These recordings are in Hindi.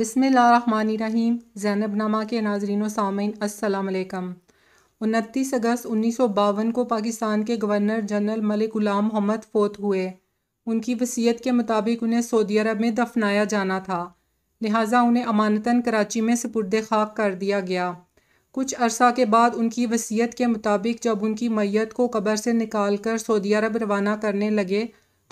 बिसमीम जैनबनामा के नाजरीन सामिन असलकम उनतीस अगस्त उन्नीस सौ बावन को पाकिस्तान के गवर्नर जनरल मलिक गुलाम मोहम्मद फोत हुए उनकी वसीयत के मुताबिक उन्हें सऊदी अरब में दफनाया जाना था लिहाजा उन्हें अमानता कराची में सपुरद खाक कर दिया गया कुछ अरसा के बाद उनकी वसीयत के मुताबिक जब उनकी मैत को कब्र से निकाल कर सऊदी अरब रवाना करने लगे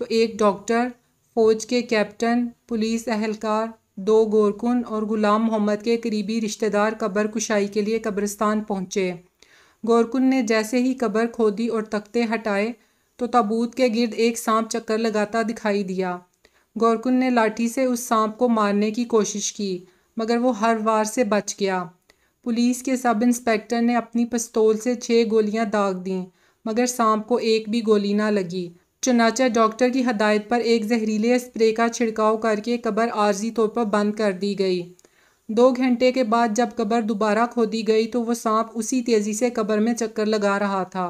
तो एक डॉक्टर फ़ौज के कैप्टन पुलिस अहलकार दो गोरकुन और गुलाम मोहम्मद के करीबी रिश्तेदार कब्र कुशाई के लिए कब्रिस्तान पहुँचे गोरकुन ने जैसे ही कब्र खोदी और तख्ते हटाए तो तबूत के गिर्द एक सांप चक्कर लगाता दिखाई दिया गोरकुन ने लाठी से उस सांप को मारने की कोशिश की मगर वो हर वार से बच गया पुलिस के सब इंस्पेक्टर ने अपनी पिस्तौल से छः गोलियाँ दाग दीं मगर सांप को एक भी गोली ना लगी चनाचा डॉक्टर की हदायत पर एक जहरीले स्प्रे का छिड़काव करके कब्र आर्जी तौर पर बंद कर दी गई दो घंटे के बाद जब कब्र दोबारा खोदी गई तो वह सांप उसी तेज़ी से कब्र में चक्कर लगा रहा था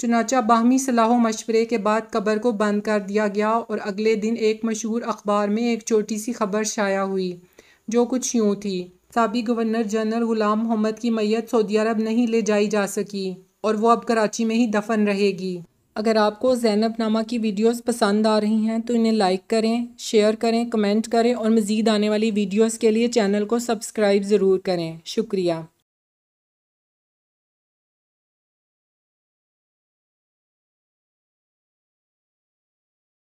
चनाचा बाहमी सलाह मशवरे के बाद कब्र को बंद कर दिया गया और अगले दिन एक मशहूर अखबार में एक छोटी सी खबर शाया हुई जो कुछ यूँ थी सबी गवर्नर जनरल ग़ुलाम मोहम्मद की मैयत सऊदी अरब नहीं ले जाई जा सकी और वो अब कराची में ही दफन रहेगी अगर आपको जैनब नामा की वीडियोस पसंद आ रही हैं तो इन्हें लाइक करें शेयर करें कमेंट करें और मज़ीद आने वाली वीडियोस के लिए चैनल को सब्सक्राइब ज़रूर करें शुक्रिया